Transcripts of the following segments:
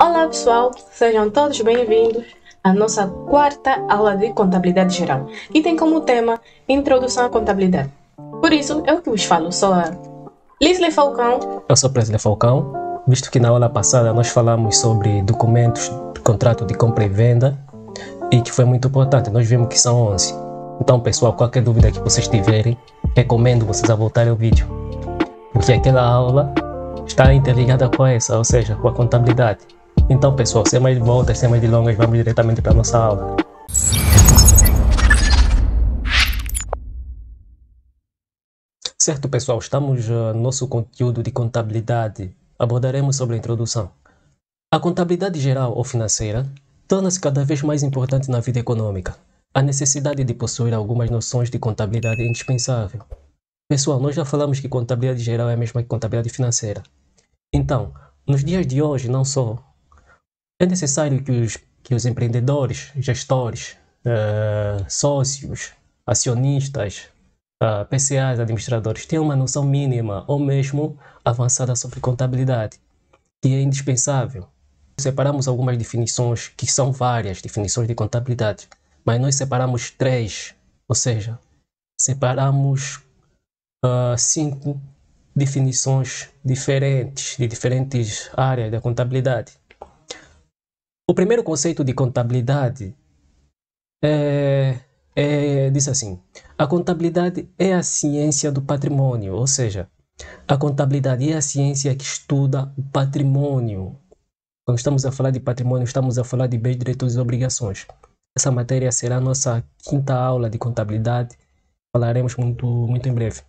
Olá pessoal, sejam todos bem-vindos à nossa quarta aula de contabilidade geral, que tem como tema Introdução à Contabilidade. Por isso, eu que vos falo, sou a Lisle Falcão. Eu sou Presley Falcão, visto que na aula passada nós falamos sobre documentos de contrato de compra e venda e que foi muito importante, nós vimos que são 11. Então pessoal, qualquer dúvida que vocês tiverem, recomendo vocês a voltarem ao vídeo, porque aquela aula está interligada com essa, ou seja, com a contabilidade. Então, pessoal, sem mais voltas, sem mais delongas, vamos diretamente para a nossa aula. Certo, pessoal, estamos ah, no nosso conteúdo de contabilidade. Abordaremos sobre a introdução. A contabilidade geral ou financeira torna-se cada vez mais importante na vida econômica. A necessidade de possuir algumas noções de contabilidade é indispensável. Pessoal, nós já falamos que contabilidade geral é a mesma que contabilidade financeira. Então, nos dias de hoje, não só é necessário que os, que os empreendedores, gestores, uh, sócios, acionistas, uh, eh, PCAs, administradores tenham uma noção mínima ou mesmo avançada sobre contabilidade, que é indispensável. Separamos algumas definições, que são várias definições de contabilidade, mas nós separamos três, ou seja, separamos uh, cinco definições diferentes de diferentes áreas da contabilidade. O primeiro conceito de contabilidade é, é, diz assim: a contabilidade é a ciência do patrimônio, ou seja, a contabilidade é a ciência que estuda o patrimônio. Quando estamos a falar de patrimônio, estamos a falar de bens, direitos e obrigações. Essa matéria será a nossa quinta aula de contabilidade. Falaremos muito, muito em breve.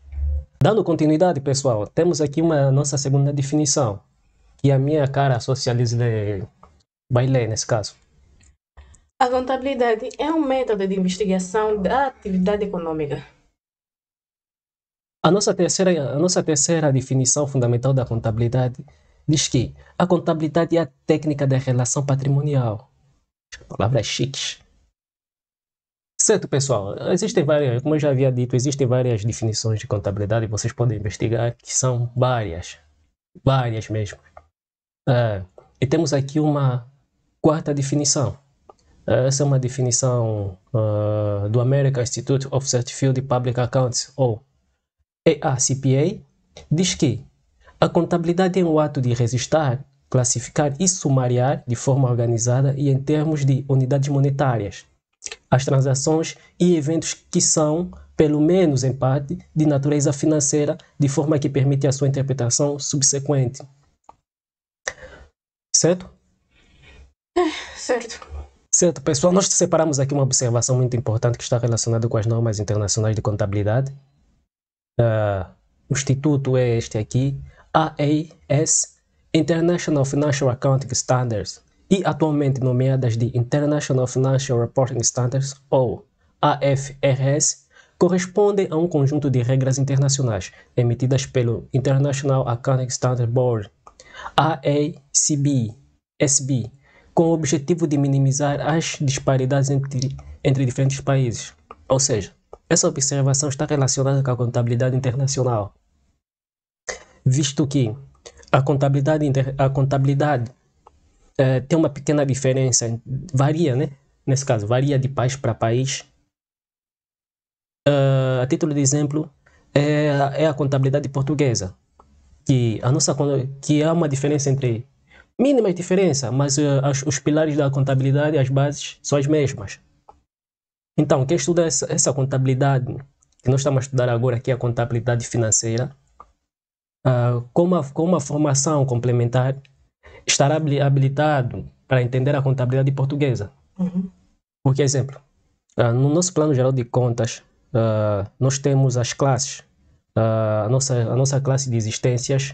Dando continuidade, pessoal, temos aqui uma nossa segunda definição, que a minha cara socializa Bailé, nesse caso. A contabilidade é um método de investigação da atividade econômica. A nossa terceira, a nossa terceira definição fundamental da contabilidade diz que a contabilidade é a técnica da relação patrimonial. Palavras é chiques. Certo, pessoal? Existem várias, como eu já havia dito, existem várias definições de contabilidade, e vocês podem investigar, que são várias. Várias mesmo. Uh, e temos aqui uma Quarta definição. Essa é uma definição uh, do American Institute of Certified Public Accounts, ou EACPA, diz que a contabilidade é o um ato de registrar, classificar e sumariar de forma organizada e em termos de unidades monetárias as transações e eventos que são, pelo menos em parte, de natureza financeira, de forma que permite a sua interpretação subsequente. Certo? Certo. Certo, pessoal, nós separamos aqui uma observação muito importante que está relacionada com as normas internacionais de contabilidade. Uh, o instituto é este aqui, AAS, International Financial Accounting Standards, e atualmente nomeadas de International Financial Reporting Standards, ou AFRS, correspondem a um conjunto de regras internacionais emitidas pelo International Accounting Standards Board, AACB, SB, com o objetivo de minimizar as disparidades entre, entre diferentes países. Ou seja, essa observação está relacionada com a contabilidade internacional, visto que a contabilidade, a contabilidade eh, tem uma pequena diferença, varia, né? Nesse caso, varia de país para país. Uh, a título de exemplo, é, é a contabilidade portuguesa, que, a nossa, que há uma diferença entre Mínima diferença, mas uh, as, os pilares da contabilidade, as bases, são as mesmas. Então, quem estuda essa, essa contabilidade, que nós estamos a estudar agora aqui, é a contabilidade financeira, uh, com, uma, com uma formação complementar, estará habilitado para entender a contabilidade portuguesa. Uhum. Porque, exemplo, uh, no nosso plano geral de contas, uh, nós temos as classes, uh, a, nossa, a nossa classe de existências,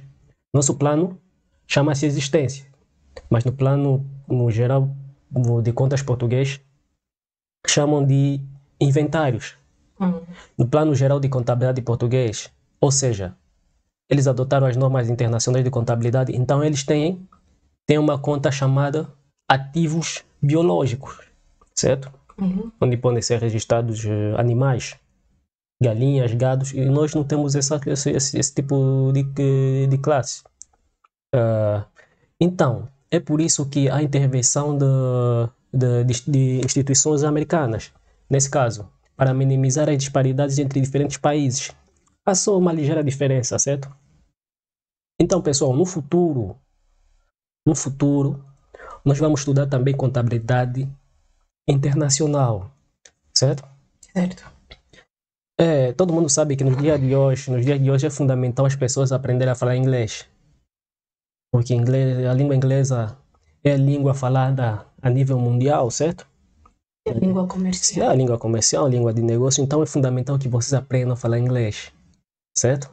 nosso plano chama-se existência mas no plano no geral de contas português chamam de inventários. Uhum. No plano geral de contabilidade português, ou seja, eles adotaram as normas internacionais de contabilidade, então eles têm, têm uma conta chamada ativos biológicos, certo? Uhum. Onde podem ser registrados eh, animais, galinhas, gados, e nós não temos essa, esse, esse, tipo de, eh, de classe. Uh, então, é por isso que há intervenção de, de, de, de instituições americanas, nesse caso, para minimizar as disparidades entre diferentes países. Há só uma ligeira diferença, certo? Então, pessoal, no futuro, no futuro, nós vamos estudar também contabilidade internacional, certo? Certo. É, todo mundo sabe que nos dias de hoje, nos dias de hoje é fundamental as pessoas aprenderem a falar inglês porque inglês, a língua inglesa é a língua falada a nível mundial, certo? É a língua comercial. É a língua comercial, a língua de negócio, então é fundamental que vocês aprendam a falar inglês, certo?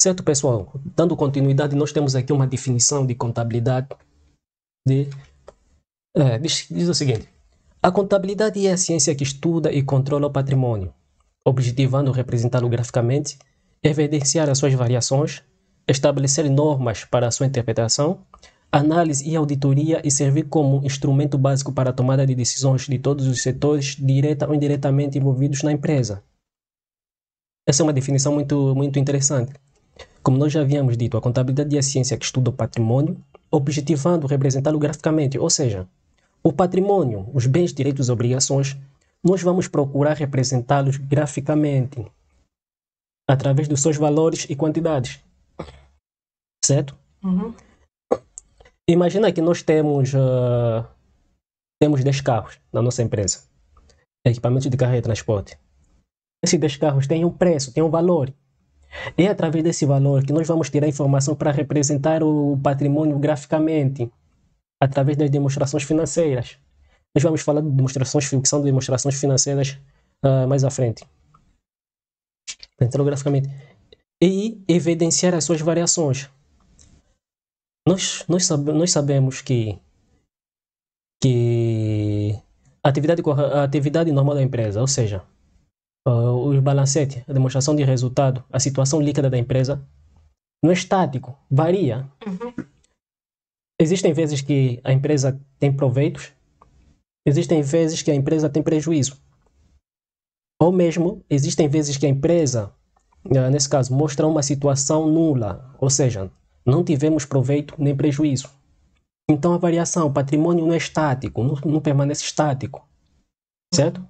Certo, pessoal? Dando continuidade, nós temos aqui uma definição de contabilidade. De, é, diz, diz o seguinte: a contabilidade é a ciência que estuda e controla o patrimônio, objetivando representá-lo graficamente, evidenciar as suas variações, estabelecer normas para sua interpretação, análise e auditoria e servir como instrumento básico para a tomada de decisões de todos os setores, direta ou indiretamente envolvidos na empresa. Essa é uma definição muito, muito interessante. Como nós já havíamos dito, a contabilidade é a ciência que estuda o patrimônio, objetivando representá-lo graficamente, ou seja, o patrimônio, os bens, direitos e obrigações, nós vamos procurar representá-los graficamente, através dos seus valores e quantidades certo? Uhum. Imagina que nós temos, uh, temos 10 carros na nossa empresa, é equipamento de carreira e transporte. Esses 10 carros têm um preço, têm um valor. É através desse valor que nós vamos tirar informação para representar o patrimônio graficamente, através das demonstrações financeiras. Nós vamos falar de demonstrações, que são demonstrações financeiras uh, mais à frente. Então, graficamente. E evidenciar as suas variações. Nós, nós, sab nós sabemos que, que a atividade, a atividade normal da empresa, ou seja, o ah, os balancetes, a demonstração de resultado, a situação líquida da empresa, não é estático, varia. Uhum. Existem vezes que a empresa tem proveitos, existem vezes que a empresa tem prejuízo. Ou mesmo, existem vezes que a empresa, ah, nesse caso, mostra uma situação nula, ou seja, não tivemos proveito nem prejuízo. Então a variação, o patrimônio não é estático, não, não permanece estático. Certo?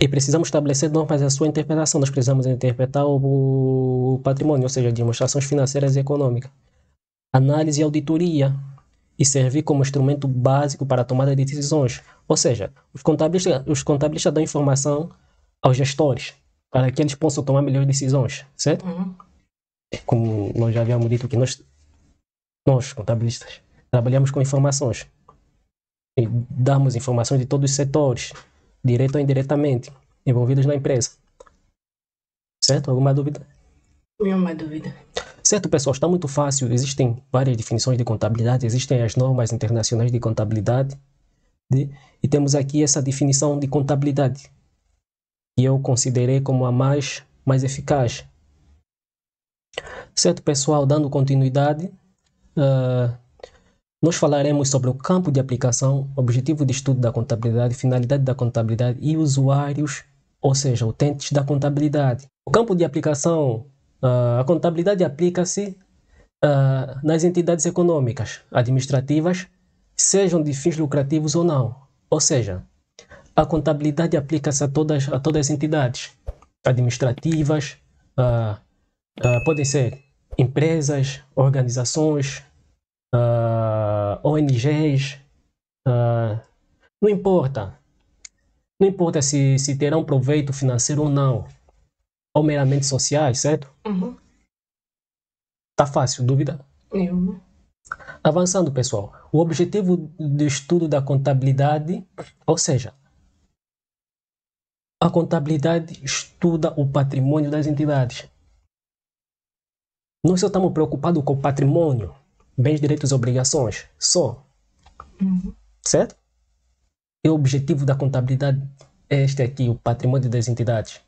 E precisamos estabelecer normas a sua interpretação. Nós precisamos interpretar o, patrimônio, ou seja, demonstrações financeiras e econômicas. Análise e auditoria. E servir como instrumento básico para a tomada de decisões. Ou seja, os contabilistas, os contabilistas dão informação aos gestores para que eles possam tomar melhores decisões, certo? Uhum. É como nós já havíamos dito que nós, nós contabilistas, trabalhamos com informações e damos informações de todos os setores, direto ou indiretamente, envolvidos na empresa. Certo? Alguma dúvida? Nenhuma dúvida. Certo, pessoal, está muito fácil. Existem várias definições de contabilidade, existem as normas internacionais de contabilidade. De, e temos aqui essa definição de contabilidade, que eu considerei como a mais, mais eficaz, Certo, pessoal, dando continuidade, uh, nós falaremos sobre o campo de aplicação, objetivo de estudo da contabilidade, finalidade da contabilidade e usuários, ou seja, utentes da contabilidade. O campo de aplicação, uh, a contabilidade aplica-se uh, nas entidades econômicas, administrativas, sejam de fins lucrativos ou não. Ou seja, a contabilidade aplica-se a todas, a todas as entidades administrativas, uh, Uh, podem ser empresas, organizações, uh, ah, ONGs, uh, ah, não importa. Não importa se, se terão proveito financeiro ou não, ou meramente sociais, certo? Uhum. Tá fácil, dúvida? Avançando, pessoal, o objetivo do estudo da contabilidade, ou seja, a contabilidade estuda o patrimônio das entidades. Nós só estamos preocupados com patrimônio, bens, direitos e obrigações, só. Uhum. Certo? E o objetivo da contabilidade é este aqui, o patrimônio das entidades.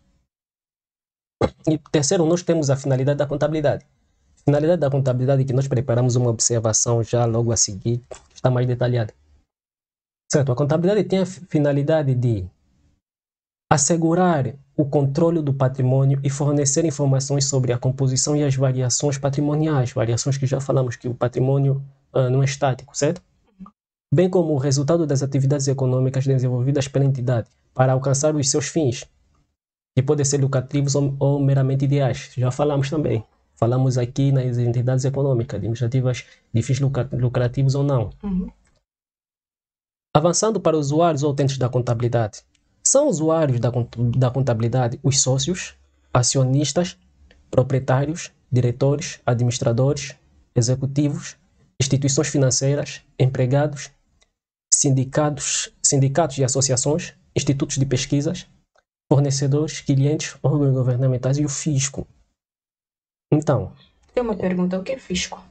E terceiro, nós temos a finalidade da contabilidade. Finalidade da contabilidade é que nós preparamos uma observação já logo a seguir, que está mais detalhada. Certo, a contabilidade tem a finalidade de assegurar o controle do patrimônio e fornecer informações sobre a composição e as variações patrimoniais, variações que já falamos que o patrimônio uh, não é estático, certo? Bem como o resultado das atividades econômicas desenvolvidas pela entidade para alcançar os seus fins, que podem ser lucrativos ou, ou meramente ideais. Já falamos também. Falamos aqui nas entidades econômicas, administrativas de fins lucrativos ou não. Uhum. Avançando para usuários ou utentes da contabilidade, são usuários da, contabilidade os sócios, acionistas, proprietários, diretores, administradores, executivos, instituições financeiras, empregados, sindicatos, sindicatos e associações, institutos de pesquisas, fornecedores, clientes, órgãos governamentais e o fisco. Então. Tem uma pergunta: o que é fisco?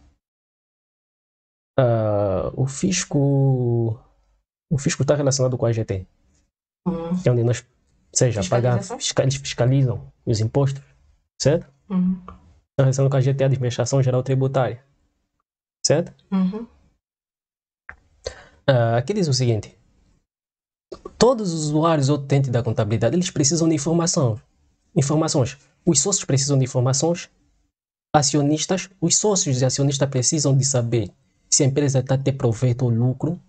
Uh, o fisco. O fisco está relacionado com a GT. Uhum. que é onde nós, seja, pagar, eles fiscalizam os impostos, certo? Uhum. Então, relacionado com a GT, a Administração Geral Tributária, certo? Uhum. Uh, aqui diz o seguinte, todos os usuários ou utentes da contabilidade, eles precisam de informação, informações. Os sócios precisam de informações, acionistas, os sócios e acionistas precisam de saber se a empresa está a ter proveito ou lucro,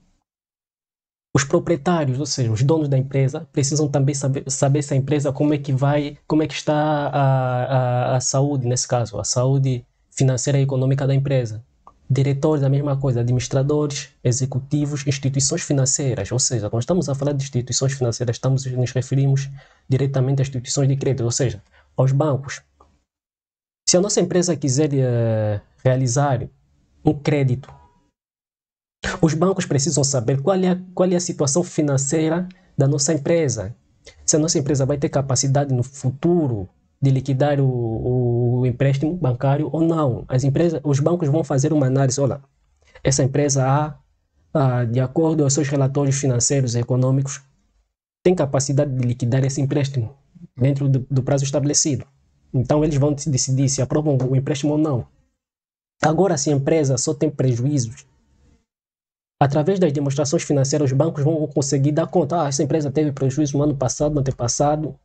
os proprietários, ou seja, os donos da empresa, precisam também saber, saber se a empresa como é que vai, como é que está a, a, a saúde, nesse caso, a saúde financeira e econômica da empresa. Diretores, a mesma coisa, administradores, executivos, instituições financeiras, ou seja, quando estamos a falar de instituições financeiras, estamos nos referimos diretamente a instituições de crédito, ou seja, aos bancos. Se a nossa empresa quiser uh, realizar um crédito os bancos precisam saber qual é, a, qual é a situação financeira da nossa empresa. Se a nossa empresa vai ter capacidade no futuro de liquidar o, o empréstimo bancário ou não. As empresas, os bancos vão fazer uma análise. Olha, essa empresa A, a de acordo aos seus relatórios financeiros e econômicos, tem capacidade de liquidar esse empréstimo dentro do, do prazo estabelecido. Então eles vão decidir se aprovam o empréstimo ou não. Agora, se a empresa só tem prejuízos Através das demonstrações financeiras, os bancos vão conseguir dar conta. Ah, essa empresa teve prejuízo no ano passado, no antepassado.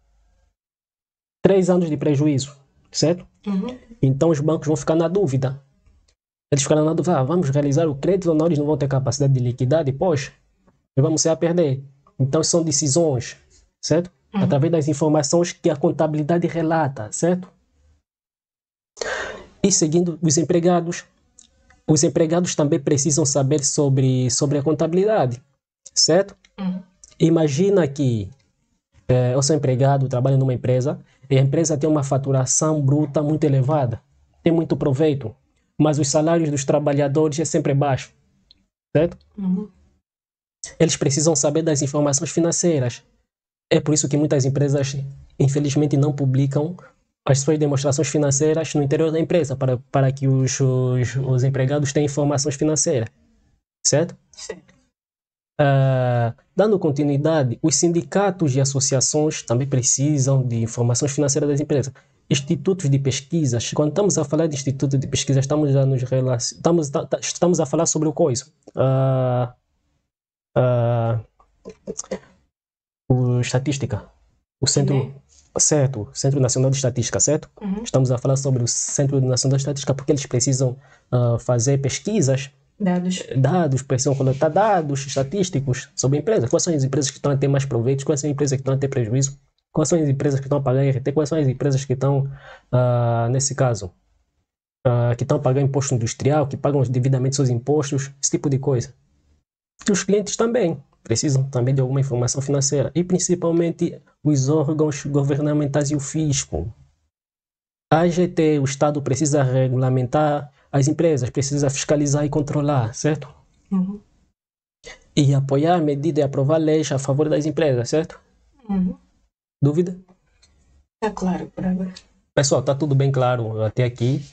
Três anos de prejuízo, certo? Uhum. Então os bancos vão ficar na dúvida. Eles ficaram na dúvida, ah, vamos realizar o crédito ou não, eles não vão ter capacidade de liquidar depois? Nós vamos ser a perder. Então são decisões, certo? Uhum. Através das informações que a contabilidade relata, certo? E seguindo os empregados, os empregados também precisam saber sobre, sobre a contabilidade, certo? Uhum. Imagina que é, eu sou empregado, trabalho numa empresa, e a empresa tem uma faturação bruta muito elevada, tem muito proveito, mas os salários dos trabalhadores é sempre baixo, certo? Uhum. Eles precisam saber das informações financeiras. É por isso que muitas empresas, infelizmente, não publicam as suas demonstrações financeiras no interior da empresa, para, para que os, os, os empregados tenham informações financeiras. Certo? Uh, dando continuidade, os sindicatos e associações também precisam de informações financeiras das empresas. Institutos de pesquisas, quando estamos a falar de instituto de pesquisa, estamos a, nos estamos, tá, tá, estamos a falar sobre o coisa. Uh, uh, ah, o estatística, o centro, Sim. Certo, Centro Nacional de Estatística, certo? Uhum. Estamos a falar sobre o Centro Nacional de Estatística porque eles precisam uh, fazer pesquisas. Dados. Dados, precisam coletar dados estatísticos sobre empresas. Quais são as empresas que estão a ter mais proveitos? Quais são as empresas que estão a ter prejuízo? Quais são as empresas que estão a pagar RT? Quais são as empresas que estão, uh, nesse caso, uh, que estão a pagar imposto industrial, que pagam devidamente seus impostos? Esse tipo de coisa. E os clientes também precisam também de alguma informação financeira e principalmente os órgãos governamentais e o fisco. A AGT, o Estado precisa regulamentar as empresas, precisa fiscalizar e controlar, certo? Uhum. E apoiar medidas e aprovar leis a favor das empresas, certo? Uhum. Dúvida? É claro por agora. Pessoal, tá tudo bem claro até aqui.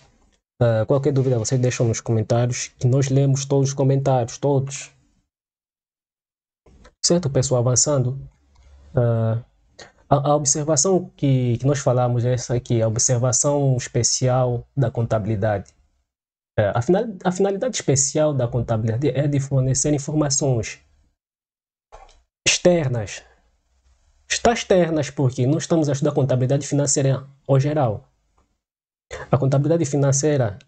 Uh, qualquer dúvida vocês deixam nos comentários, que nós lemos todos os comentários, todos. Certo, pessoal? Avançando. Uh, a, a, observação que, que nós falamos é essa aqui, a observação especial da contabilidade. É, a, final, a finalidade especial da contabilidade é de fornecer informações externas. Está externas porque não estamos a estudar contabilidade financeira ou geral. A contabilidade financeira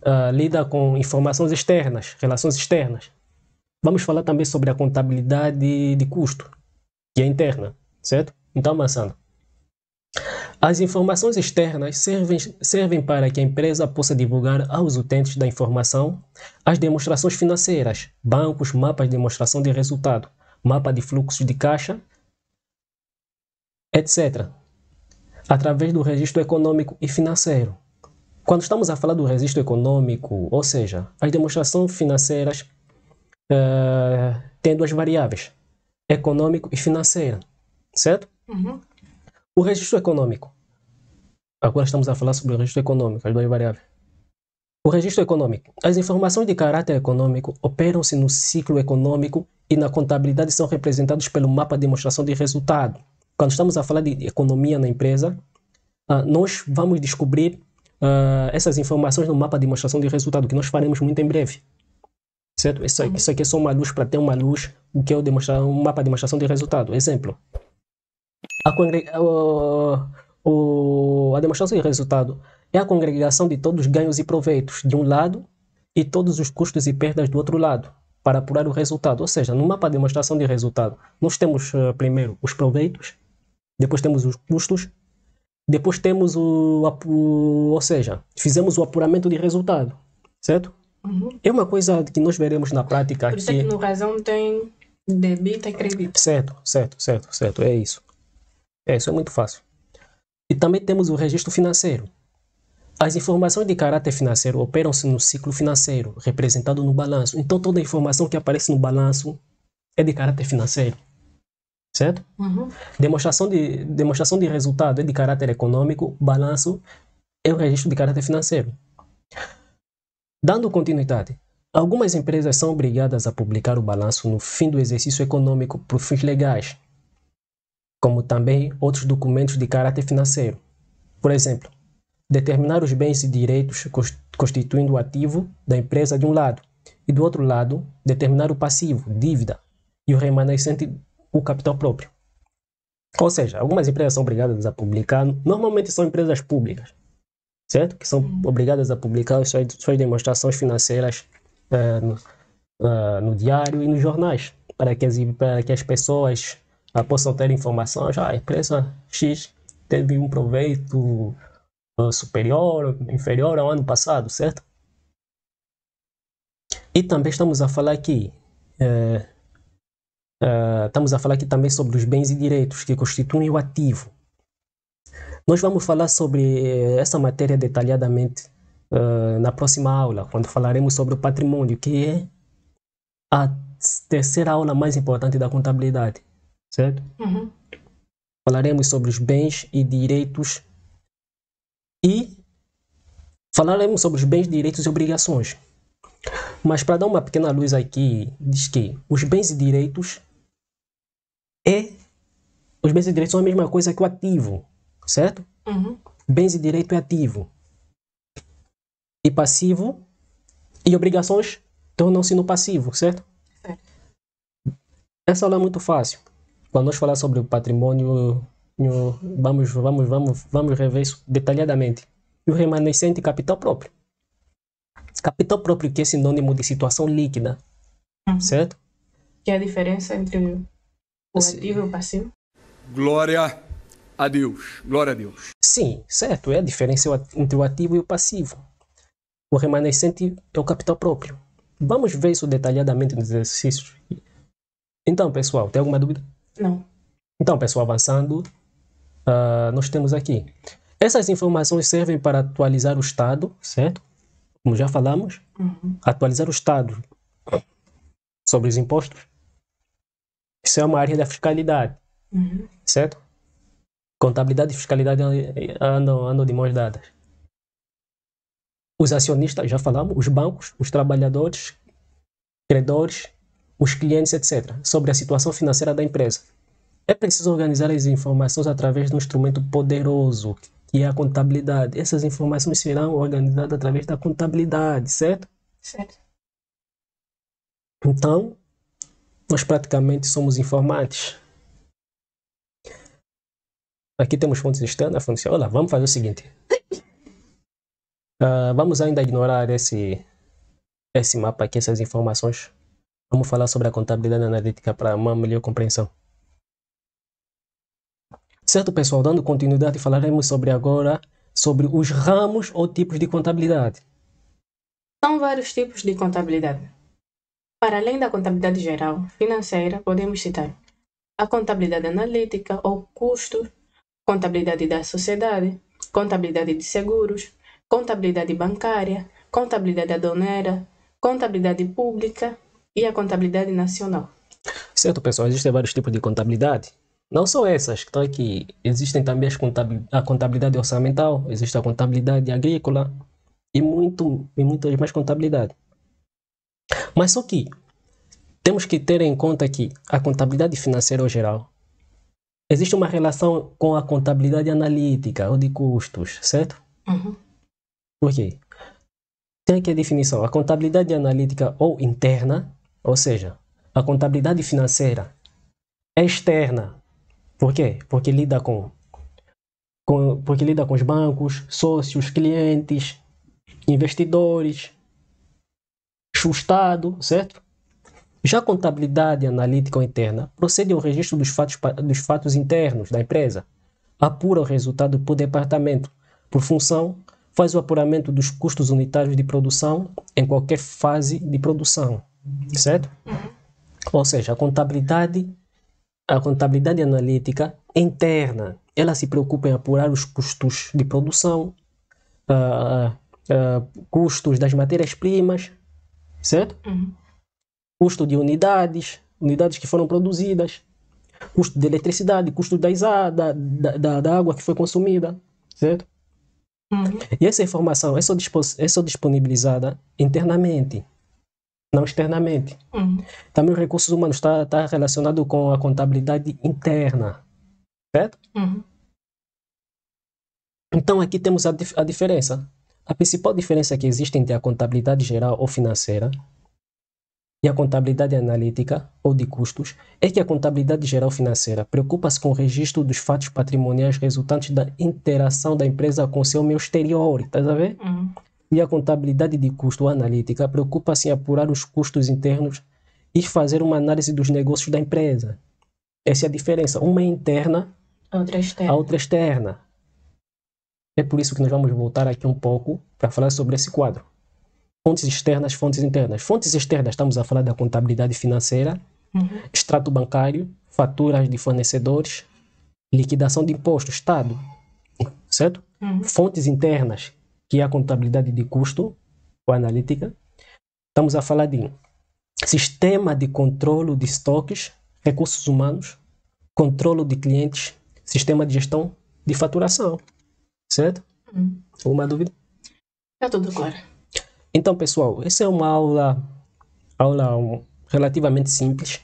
uh, lida com informações externas, relações externas. Vamos falar também sobre a contabilidade de custo, que é interna, certo? Então, avançando. As informações externas servem, servem para que a empresa possa divulgar aos utentes da informação as demonstrações financeiras, bancos, mapas de demonstração de resultado, mapa de fluxos de caixa, etc., através do registro econômico e financeiro. Quando estamos a falar do registro econômico, ou seja, as demonstrações financeiras, uh, tendo as variáveis econômico e financeira, certo? Uhum. O registro econômico. Agora estamos a falar sobre o registro econômico, as duas variáveis. O registro econômico. As informações de caráter econômico operam-se no ciclo econômico e na contabilidade são representados pelo mapa de demonstração de resultado. Quando estamos a falar de economia na empresa, ah, nós vamos descobrir ah, essas informações no mapa de demonstração de resultado, que nós faremos muito em breve certo? Isso, é é isso aqui é só uma luz para ter uma luz, o que é o demonstrar, um mapa de demonstração de resultado. Exemplo, a, congre... o... O... a demonstração de resultado é a congregação de todos os ganhos e proveitos de um lado e todos os custos e perdas do outro lado para apurar o resultado. Ou seja, no mapa de demonstração de resultado, nós temos uh, primeiro os proveitos, depois temos os custos, depois temos o, o, ou seja, fizemos o apuramento de resultado, certo? Uhum. É uma coisa que nós veremos na prática. Por isso que... é que no razão tem debito e crédito. Certo, certo, certo, certo. É isso. É isso, é muito fácil. E também temos o registro financeiro. As informações de caráter financeiro operam-se no ciclo financeiro, representado no balanço. Então, toda informação que aparece no balanço é de caráter financeiro. Certo? Uhum. Demonstração, de, demonstração de resultado é de caráter econômico, balanço é o registro de caráter financeiro. Dando continuidade, algumas empresas são obrigadas a publicar o balanço no fim do exercício econômico por fins legais, como também outros documentos de caráter financeiro. Por exemplo, determinar os bens e direitos constituindo o ativo da empresa de um lado e do outro lado determinar o passivo, dívida e o remanescente, o capital próprio. Ou seja, algumas empresas são obrigadas a publicar, normalmente são empresas públicas, certo? Que são uhum. obrigadas a publicar suas, suas demonstrações financeiras uh, no, uh, no, diário e nos jornais, para que as, para que as pessoas uh, possam ter informações. Ah, a empresa X teve um proveito ah, superior, inferior ao ano passado, certo? E também estamos a falar aqui, eh, estamos a falar aqui também sobre os bens e direitos que constituem o ativo, nós vamos falar sobre eh, essa matéria detalhadamente uh, na próxima aula, quando falaremos sobre o patrimônio, que é a terceira aula mais importante da contabilidade, certo? Uhum. Falaremos sobre os bens e direitos e falaremos sobre os bens, direitos e obrigações. Mas para dar uma pequena luz aqui, diz que os bens e direitos é os bens e direitos são a mesma coisa que o ativo, certo? Uhum. Bens e direito é ativo e passivo, e obrigações tornam-se no passivo, certo? Certo. Essa aula é muito fácil. Quando nós falar sobre o patrimônio, vamos, vamos, vamos, vamos rever isso detalhadamente. E o remanescente capital próprio. Capital próprio que é sinônimo de situação líquida, uhum. certo? Que é a diferença entre o ativo e o passivo? Glória! a Deus. Glória a Deus. Sim, certo. É a diferença entre o ativo e o passivo. O remanescente é o capital próprio. Vamos ver isso detalhadamente nos exercícios. Então, pessoal, tem alguma dúvida? Não. Então, pessoal, avançando, uh, nós temos aqui. Essas informações servem para atualizar o estado, certo? Como já falamos, uhum. atualizar o estado sobre os impostos. Isso é uma área da fiscalidade, uhum. certo? Contabilidade e fiscalidade andam, andam de mãos dadas. Os acionistas, já falamos, os bancos, os trabalhadores, credores, os clientes, etc., sobre a situação financeira da empresa. É preciso organizar as informações através de um instrumento poderoso, que é a contabilidade. Essas informações serão organizadas através da contabilidade, certo? Certo. Então, nós praticamente somos informantes. Aqui temos fontes externas, funciona. vamos fazer o seguinte. Uh, vamos ainda ignorar esse, esse mapa aqui, essas informações. Vamos falar sobre a contabilidade analítica para uma melhor compreensão. Certo, pessoal? Dando continuidade, falaremos sobre agora sobre os ramos ou tipos de contabilidade. São vários tipos de contabilidade. Para além da contabilidade geral financeira, podemos citar a contabilidade analítica ou custos contabilidade da sociedade, contabilidade de seguros, contabilidade bancária, contabilidade aduaneira, contabilidade pública e a contabilidade nacional. Certo, pessoal, existem vários tipos de contabilidade. Não só essas que estão aqui, existem também contabil... a contabilidade orçamental, existe a contabilidade agrícola e, muito, e muitas mais contabilidades. Mas só que temos que ter em conta que a contabilidade financeira ou geral existe uma relação com a contabilidade analítica ou de custos, certo? Uhum. Por quê? Tem aqui a definição. A contabilidade analítica ou interna, ou seja, a contabilidade financeira é externa. Por quê? Porque lida com, com porque lida com os bancos, sócios, clientes, investidores, o Estado, certo? Já a contabilidade analítica ou interna procede ao registro dos fatos, dos fatos internos da empresa, apura o resultado por departamento, por função, faz o apuramento dos custos unitários de produção em qualquer fase de produção, certo? Uhum. Ou seja, a contabilidade, a contabilidade analítica interna, ela se preocupa em apurar os custos de produção, uh, uh, custos das matérias-primas, certo? Uhum custo de unidades, unidades que foram produzidas, custo de eletricidade, custo da, da, da, da água que foi consumida, certo? Uhum. E essa informação é só, é só disponibilizada internamente, não externamente. Uhum. Também os recursos humanos está tá relacionado com a contabilidade interna, certo? Uhum. Então aqui temos a, a diferença. A principal diferença que existe entre a contabilidade geral ou financeira e a contabilidade analítica, ou de custos, é que a contabilidade geral financeira preocupa-se com o registro dos fatos patrimoniais resultantes da interação da empresa com seu meio exterior, tá a ver? Uhum. E a contabilidade de custo analítica preocupa-se em apurar os custos internos e fazer uma análise dos negócios da empresa. Essa é a diferença. Uma é interna, outra é externa. a outra é externa. É por isso que nós vamos voltar aqui um pouco para falar sobre esse quadro fontes externas, fontes internas. Fontes externas, estamos a falar da contabilidade financeira, uhum. extrato bancário, faturas de fornecedores, liquidação de impostos, Estado, certo? Uhum. Fontes internas, que é a contabilidade de custo ou analítica. Estamos a falar de sistema de controle de estoques, recursos humanos, controle de clientes, sistema de gestão de faturação, certo? Uhum. Alguma dúvida? Está tudo claro. Então, pessoal, essa é uma aula, aula relativamente simples.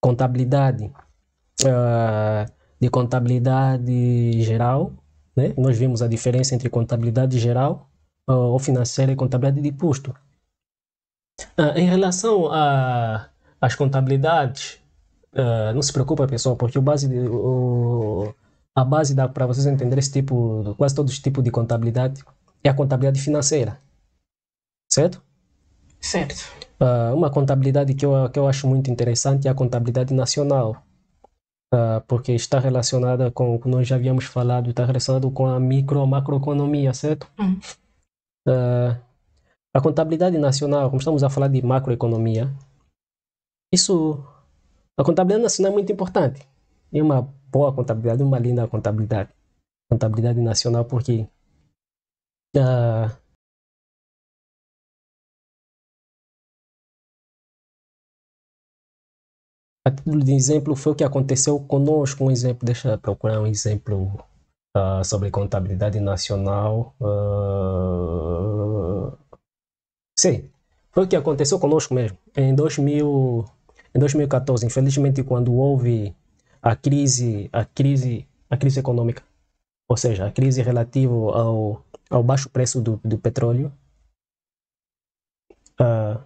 Contabilidade, uh, de contabilidade geral, né? Nós vimos a diferença entre contabilidade geral uh, ou financeira e contabilidade de custo. Uh, ah, em relação às contabilidades, não se preocupa, pessoal, porque o base de, o, a base para vocês entenderem esse tipo, quase todos os tipos de contabilidade é a contabilidade financeira. Certo? Certo. Uh, uma contabilidade que eu, que eu acho muito interessante é a contabilidade nacional, uh, porque está relacionada com o que nós já havíamos falado, está relacionado com a micro macroeconomia, certo? Uhum. Uh, a contabilidade nacional, como estamos a falar de macroeconomia, isso, a contabilidade nacional é muito importante. É uma boa contabilidade, uma linda contabilidade, contabilidade nacional, porque uh, A título de exemplo, foi o que aconteceu conosco. Um exemplo, deixa eu procurar um exemplo uh, sobre contabilidade nacional. Uh, sim, foi o que aconteceu conosco mesmo. Em, 2000, em 2014, infelizmente, quando houve a crise, a crise, a crise econômica, ou seja, a crise relativa ao, ao baixo preço do, do petróleo, uh,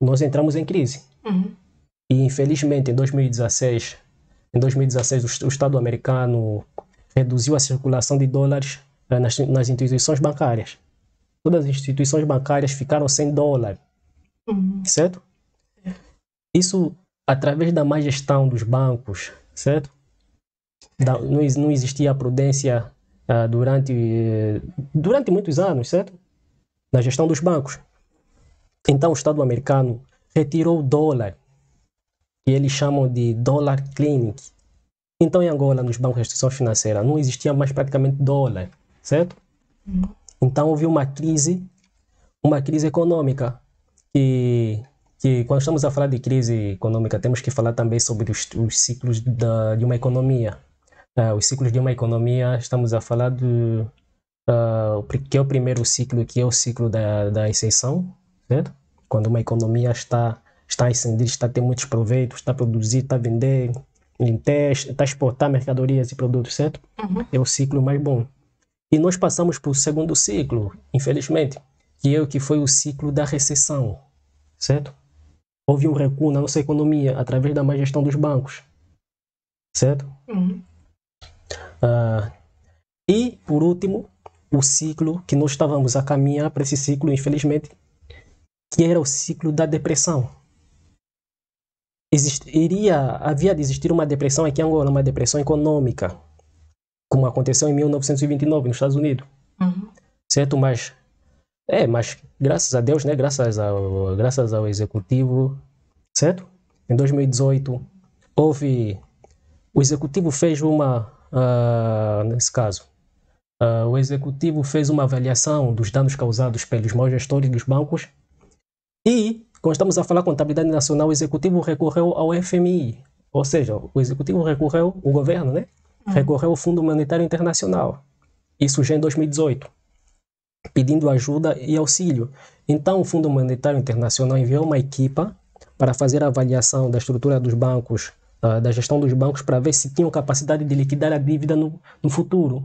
nós entramos em crise. Uhum. E infelizmente em 2016, em 2016 o, Estado americano reduziu a circulação de dólares eh, nas, nas instituições bancárias. Todas as instituições bancárias ficaram sem dólar, uhum. certo? Isso através da má gestão dos bancos, certo? Da, não, não existia a prudência uh, durante, eh, durante muitos anos, certo? Na gestão dos bancos. Então o Estado americano retirou o dólar que eles chamam de Dollar Clinic. Então, em Angola, nos bancos de restrição financeira, não existia mais praticamente dólar, certo? Uhum. Então, houve uma crise, uma crise econômica, E que quando estamos a falar de crise econômica, temos que falar também sobre os, os ciclos da, de uma economia. Uh, os ciclos de uma economia, estamos a falar do uh, que é o primeiro ciclo, que é o ciclo da, da exceção, certo? Quando uma economia está está a está a ter muitos proveitos, está a produzir, está a vender, está a exportar mercadorias e produtos, certo? Uhum. É o ciclo mais bom. E nós passamos para o segundo ciclo, infelizmente, que é o que foi o ciclo da recessão, certo? Houve um recuo na nossa economia através da má gestão dos bancos, certo? Uhum. Uh, e, por último, o ciclo que nós estávamos a caminhar para esse ciclo, infelizmente, que era o ciclo da depressão existiria, havia de existir uma depressão aqui em Angola, uma depressão econômica, como aconteceu em 1929 nos Estados Unidos. Uhum. Certo? Mas, é, mas graças a Deus, né? Graças ao, graças ao Executivo, certo? Em 2018, houve... O Executivo fez uma, uh, nesse caso, uh, o Executivo fez uma avaliação dos danos causados pelos maus gestores dos bancos e quando estamos a falar contabilidade nacional, o executivo recorreu ao FMI, ou seja, o executivo recorreu, o governo, né? Hum. Recorreu ao Fundo Humanitário Internacional. Isso já em 2018, pedindo ajuda e auxílio. Então, o Fundo Humanitário Internacional enviou uma equipa para fazer a avaliação da estrutura dos bancos, ah, da gestão dos bancos, para ver se tinham capacidade de liquidar a dívida no, no futuro,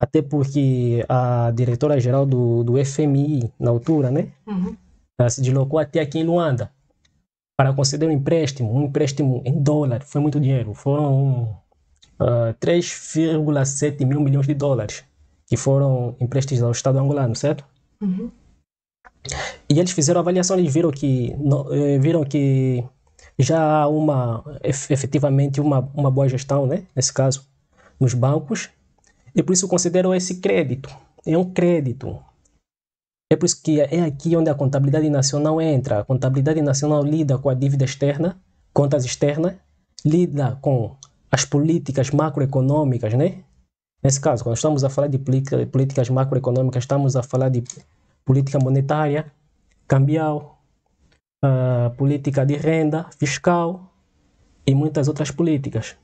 até porque a diretora-geral do, do FMI, na altura, né? Uhum se deslocou até aqui em Luanda para conceder um empréstimo, um empréstimo em dólar, foi muito dinheiro, foram uh, ah, 3,7 mil milhões de dólares que foram empréstimos ao Estado angolano, certo? Uhum. E eles fizeram avaliação, eles viram que, no, eh, viram que já há uma, efetivamente uma, uma boa gestão, né? nesse caso, nos bancos, e por isso consideram esse crédito. É um crédito, é por isso que é aqui onde a contabilidade nacional entra. A contabilidade nacional lida com a dívida externa, contas externas, lida com as políticas macroeconômicas, né? Nesse caso, quando estamos a falar de políticas macroeconômicas, estamos a falar de política monetária, cambial, uh, política de renda, fiscal e muitas outras políticas.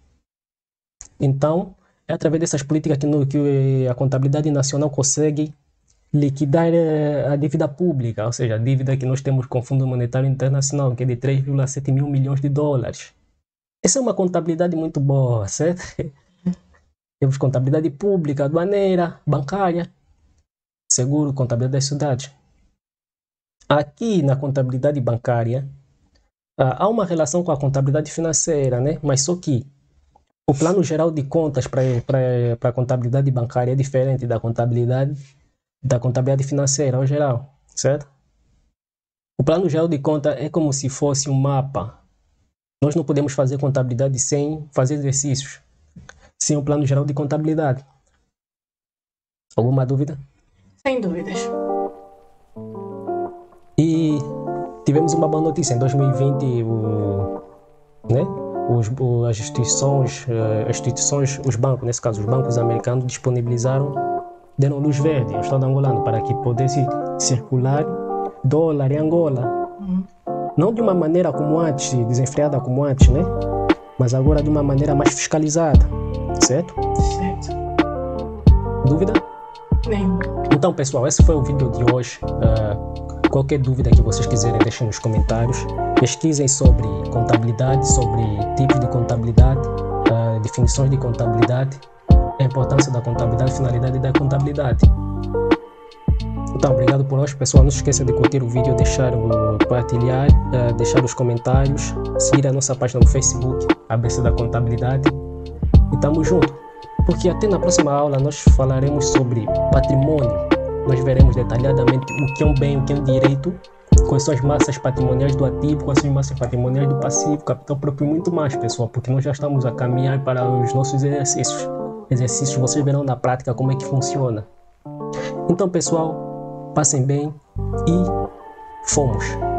Então, é através dessas políticas que, no, que a contabilidade nacional consegue liquidar eh, a dívida pública, ou seja, a dívida que nós temos com o Fundo Monetário Internacional, que é de 3,7 mil milhões de dólares. Essa é uma contabilidade muito boa, certo? Temos contabilidade pública, aduaneira, bancária, seguro, contabilidade das cidades. Aqui na contabilidade bancária, ah, há uma relação com a contabilidade financeira, né? mas só que o plano geral de contas para a contabilidade bancária é diferente da contabilidade da contabilidade financeira ao geral, certo? O plano geral de conta é como se fosse um mapa. Nós não podemos fazer contabilidade sem fazer exercícios, sem o plano geral de contabilidade. Alguma dúvida? Sem dúvidas. E tivemos uma boa notícia. Em 2020, o, né, os, as instituições, eh, as instituições, os bancos, nesse caso os bancos americanos, disponibilizaram deram luz verde ao Estado angolano para que pudesse circular dólar em Angola. Uhum. Não de uma maneira como antes, desenfreada como antes, né? Mas agora de uma maneira mais fiscalizada, certo? Certo. Dúvida? nenhum Então, pessoal, esse foi o vídeo de hoje. Uh, qualquer dúvida que vocês quiserem, deixem nos comentários. Pesquisem sobre contabilidade, sobre tipos de contabilidade, uh, definições de contabilidade a importância da contabilidade, finalidade da contabilidade. Então, obrigado por hoje, pessoal. Não se esqueça de curtir o vídeo, deixar o partilhar, eh, deixar os comentários, seguir a nossa página no Facebook, ABC da Contabilidade. E tamo junto, porque até na próxima aula nós falaremos sobre patrimônio. Nós veremos detalhadamente o que é um bem, o que é um direito, quais são as massas patrimoniais do ativo, quais são as massas patrimoniais do passivo, capital próprio e muito mais, pessoal, porque nós já estamos a caminhar para os nossos exercícios exercícios, vocês verão na prática como é que funciona. Então, pessoal, passem bem e fomos!